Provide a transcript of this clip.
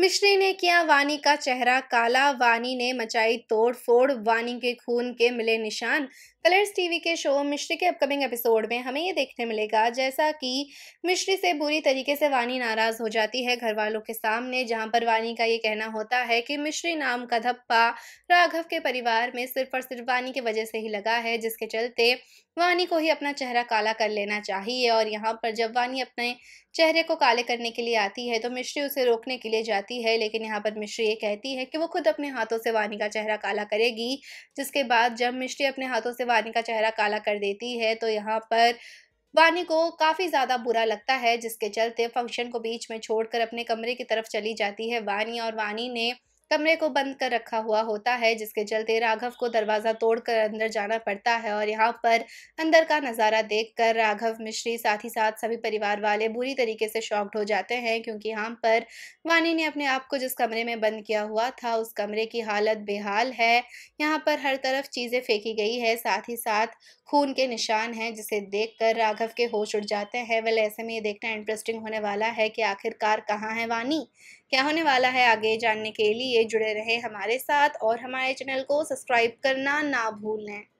मिश्री ने किया वानी का चेहरा काला वानी ने मचाई तोड़ फोड़ वानी के खून के मिले निशान कलर्स टीवी के शो मिश्री के अपकमिंग एपिसोड में हमें ये देखने मिलेगा जैसा कि मिश्री से बुरी तरीके से वानी नाराज़ हो जाती है घर वालों के सामने जहां पर वानी का ये कहना होता है कि मिश्री नाम का धप्पा राघव के परिवार में सिर्फ और सिर्फ वानी की वजह से ही लगा है जिसके चलते वानी को ही अपना चेहरा काला कर लेना चाहिए और यहाँ पर जब वानी अपने चेहरे को काले करने के लिए आती है तो मिश्री उसे रोकने के लिए जाती है लेकिन यहाँ पर मिश्री ये कहती है कि वो खुद अपने हाथों से वानी का चेहरा काला करेगी जिसके बाद जब मिश्री अपने हाथों से वानी का चेहरा काला कर देती है तो यहाँ पर वानी को काफ़ी ज़्यादा बुरा लगता है जिसके चलते फंक्शन को बीच में छोड़कर अपने कमरे की तरफ चली जाती है वानी और वानी ने कमरे को बंद कर रखा हुआ होता है जिसके चलते राघव को दरवाज़ा तोड़कर अंदर जाना पड़ता है और यहाँ पर अंदर का नज़ारा देखकर राघव मिश्री साथ ही साथ सभी परिवार वाले बुरी तरीके से शॉक्ड हो जाते हैं क्योंकि यहाँ पर वानी ने अपने आप को जिस कमरे में बंद किया हुआ था उस कमरे की हालत बेहाल है यहाँ पर हर तरफ चीज़ें फेंकी गई है साथ ही साथ खून के निशान हैं जिसे देखकर राघव के होश उड़ जाते हैं वेल ऐसे में ये देखना इंटरेस्टिंग होने वाला है कि आखिरकार कहाँ है वानी क्या होने वाला है आगे जानने के लिए लिए जुड़े रहे हमारे साथ और हमारे चैनल को सब्सक्राइब करना ना भूलें